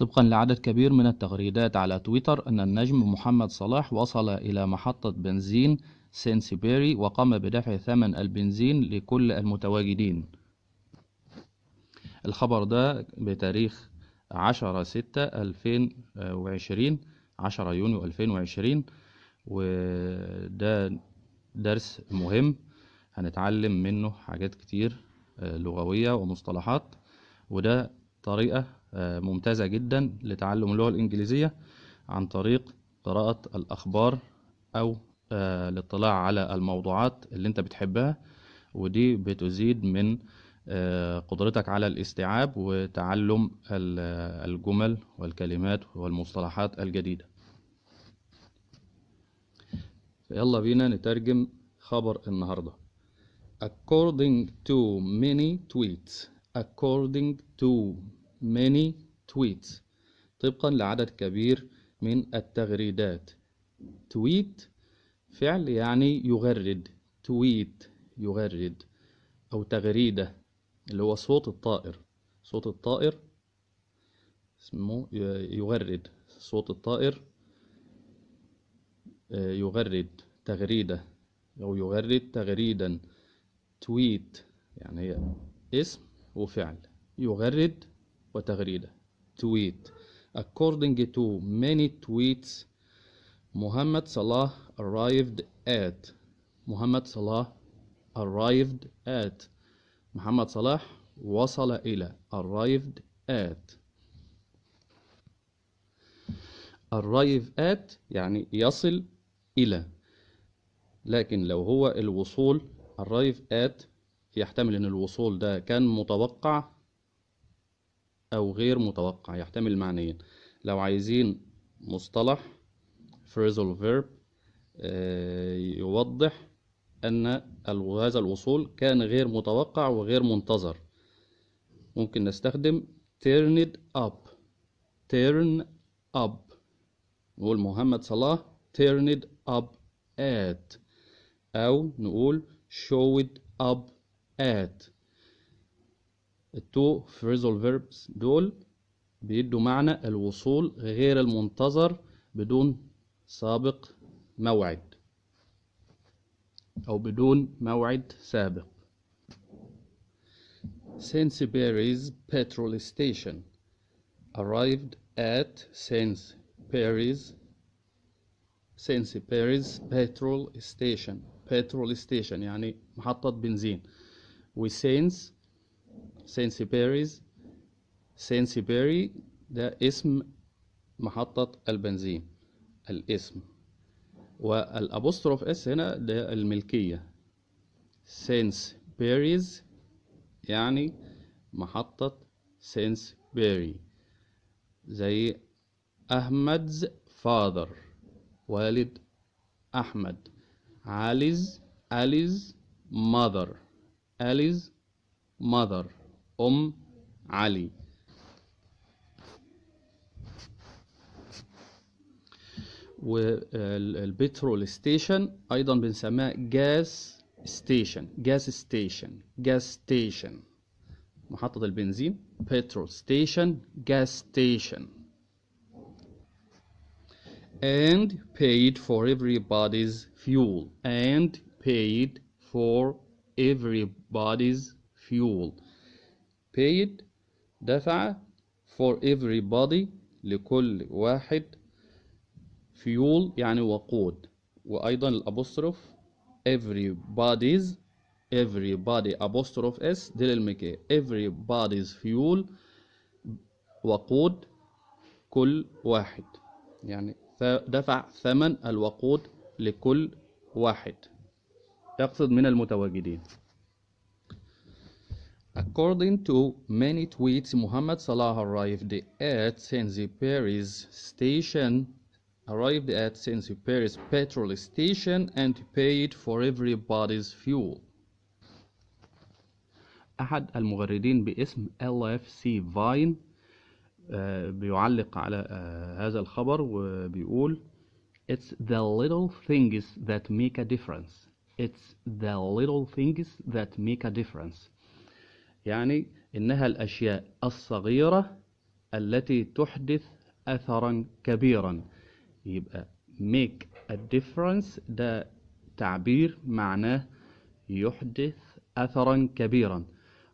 طبقا لعدد كبير من التغريدات على تويتر أن النجم محمد صلاح وصل إلى محطة بنزين سيبيري وقام بدفع ثمن البنزين لكل المتواجدين الخبر ده بتاريخ 10 ستة 2020 10 يونيو 2020 وده درس مهم هنتعلم منه حاجات كتير آه، لغوية ومصطلحات وده طريقة آه، ممتازة جدا لتعلم اللغة الإنجليزية عن طريق قراءة الأخبار أو آه، الاطلاع على الموضوعات اللي أنت بتحبها ودي بتزيد من آه، قدرتك على الاستيعاب وتعلم الجمل والكلمات والمصطلحات الجديدة يلا بينا نترجم خبر النهاردة According to many tweets According to many tweets طبقا لعدد كبير من التغريدات تويت فعل يعني يغرد تويت يغرد أو تغريدة اللي هو صوت الطائر صوت الطائر اسمه يغرد صوت الطائر يغرد تغريدة أو يغرد تغريدا تويت يعني اسم وفعل يغرد وتغريدة تويت according to many tweets محمد صلاح arrived at محمد صلاح arrived at محمد صلاح وصل إلى arrived at arrive at يعني يصل إلى لكن لو هو الوصول arrive at يحتمل أن الوصول ده كان متوقع أو غير متوقع يحتمل معنيين لو عايزين مصطلح phrasal verb آه، يوضح أن هذا الوصول كان غير متوقع وغير منتظر ممكن نستخدم turn it up turn up نقول محمد صلاح turn it up at أو نقول show it up at التو phrasal verbs دول بيدوا معنى الوصول غير المنتظر بدون سابق موعد أو بدون موعد سابق Sainsbury's petrol station arrived at Sainsbury's Sainsbury's petrol station petrol station يعني محطة بنزين وسينس سينسيبيريز بيري ده اسم محطة البنزين الاسم والأبوستروف اس هنا ده الملكية سينس بيريز يعني محطة سينس بيري زي أحمد's father والد أحمد علي's Ali's mother Ali's mother أم علي والبترول ستيشن أيضا بنسميها جاز ستيشن جاز ستيشن جاز ستيشن محطة البنزين بترول ستيشن جاز ستيشن and paid for everybody's fuel and paid for everybody's fuel paid دفع for everybody لكل واحد fuel يعني وقود وأيضا الأبوستروف everybody's everybody أبوستروف s دي everybody's fuel وقود كل واحد يعني دفع ثمن الوقود لكل واحد يقصد من المتواجدين According to many tweets, Muhammad Salah arrived at saint Paris station arrived at saint Paris petrol station and paid for everybody's fuel. أحد المغردين باسم LFC Vine بيعلق على هذا الخبر وبيقول It's the little things that make a difference. It's the little things that make a difference. يعني إنها الأشياء الصغيرة التي تحدث أثرا كبيرا يبقى make a difference ده تعبير معناه يحدث أثرا كبيرا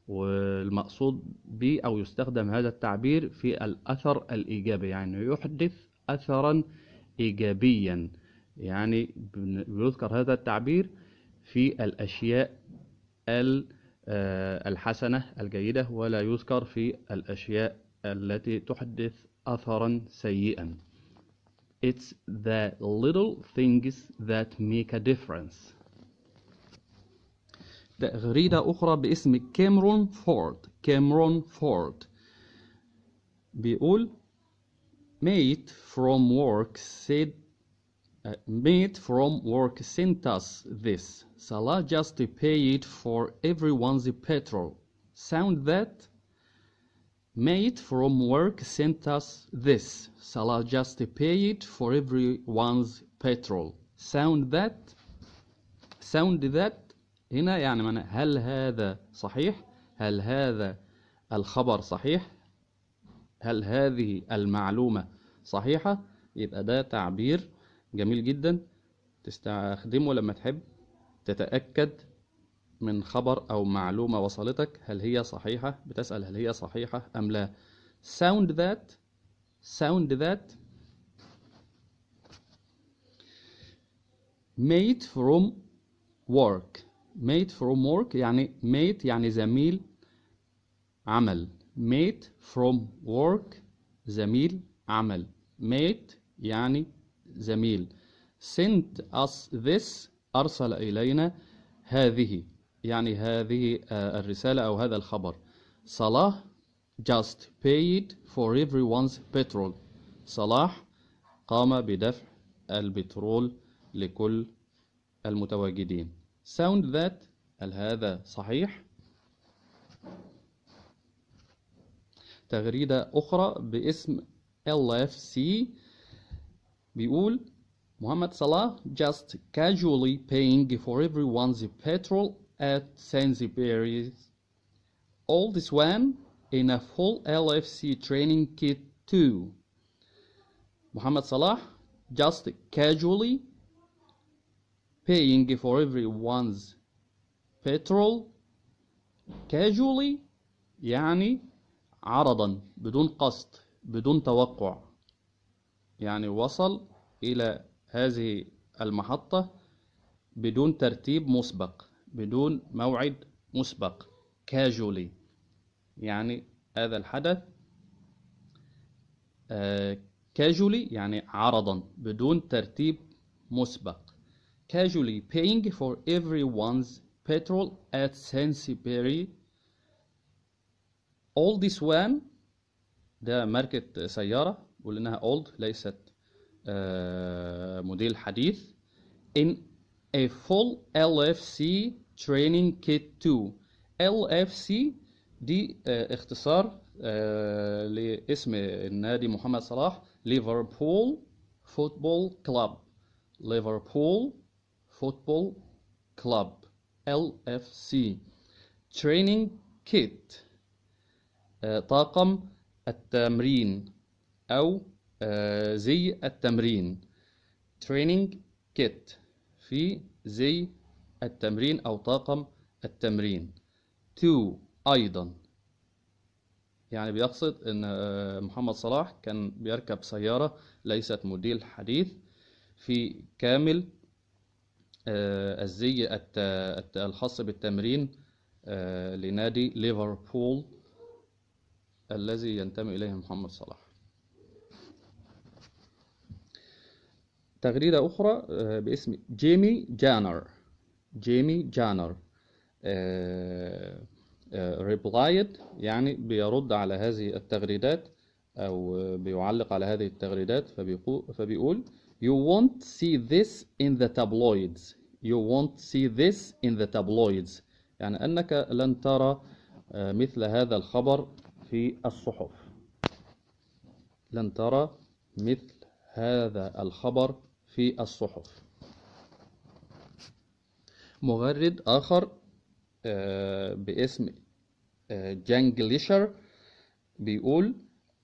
والمقصود به أو يستخدم هذا التعبير في الأثر الإيجابي يعني يحدث أثرا إيجابيا يعني بيذكر هذا التعبير في الأشياء الإيجابية آه، الحسنة الجيدة ولا يذكر في الأشياء التي تحدث أثرا سيئا It's the little things that make a difference تغريدة أخرى باسم كامرون فورد كامرون فورد بيقول mate from work said Uh, made from work sent us this. Salah just to pay it for everyone's petrol. Sound that? Made from work sent us this. Salah just to pay it for everyone's petrol. Sound that? Sound that? هنا يعني من هل هذا صحيح؟ هل هذا الخبر صحيح؟ هل هذه المعلومة صحيحة؟ يبقى ده تعبير جميل جدا تستخدمه لما تحب تتأكد من خبر أو معلومة وصلتك هل هي صحيحة بتسأل هل هي صحيحة أم لا sound that sound that made from work made from work يعني made يعني زميل عمل made from work زميل عمل made يعني زميل sent us this أرسل إلينا هذه يعني هذه آه، الرسالة أو هذا الخبر صلاح just paid for everyone's petrol صلاح قام بدفع البترول لكل المتواجدين sound that هل هذا صحيح؟ تغريدة أخرى باسم LFC بيقول محمد Salah just casually paying for everyone's petrol at Sainsbury's. All this when in a full LFC training kit too. Muhammad Salah just casually paying for everyone's petrol casually يعني عرضا بدون قصد بدون توقع يعني وصل إلى هذه المحطة بدون ترتيب مسبق بدون موعد مسبق كاجولي يعني هذا الحدث كاجولي آه، يعني عرضا بدون ترتيب مسبق casually paying for everyone's petrol at Sainsbury all this one ده ماركة سيارة بيقول انها old ليست آه، موديل حديث in a full LFC training kit 2 LFC دي آه، اختصار آه، لاسم النادي محمد صلاح ليفربول فوتبول كلاب ليفربول فوتبول كلاب LFC training kit طاقم التمرين أو آه، زي التمرين training kit في زي التمرين أو طاقم التمرين to أيضا يعني بيقصد ان آه، محمد صلاح كان بيركب سيارة ليست موديل حديث في كامل آه، الزي الخاص بالتمرين لنادي ليفربول الذي ينتمي إليه محمد صلاح تغريدة أخرى آه، باسم جيمي جانر جيمي جانر آه، آه، ريبلايد يعني بيرد على هذه التغريدات أو بيعلق على هذه التغريدات فبيقول You won't see this in the tabloids You won't see this in the tabloids يعني أنك لن ترى مثل هذا الخبر في الصحف لن ترى مثل هذا الخبر في الصحف مغرد آخر آه، باسم آه، جانجليشر بيقول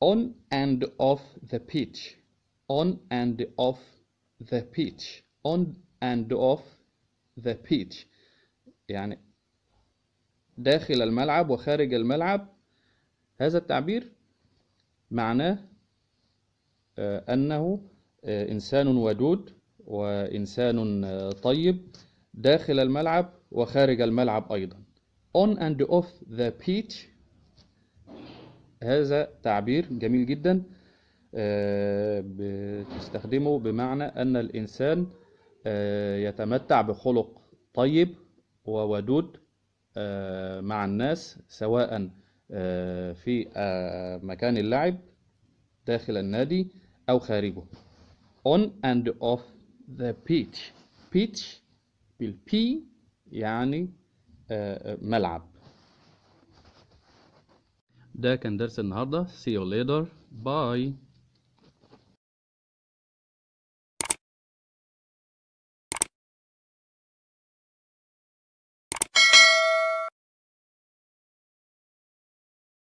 on and off the pitch on and off the pitch on and off the pitch يعني داخل الملعب وخارج الملعب هذا التعبير معناه آه، أنه آه، إنسان ودود وإنسان آه، طيب داخل الملعب وخارج الملعب أيضا on and off the pitch هذا تعبير جميل جدا بتستخدمه بمعنى أن الإنسان يتمتع بخلق طيب وودود مع الناس سواء في مكان اللعب داخل النادي أو خارجه on and off the pitch pitch P يعني ملعب ده كان درس النهارده see you later bye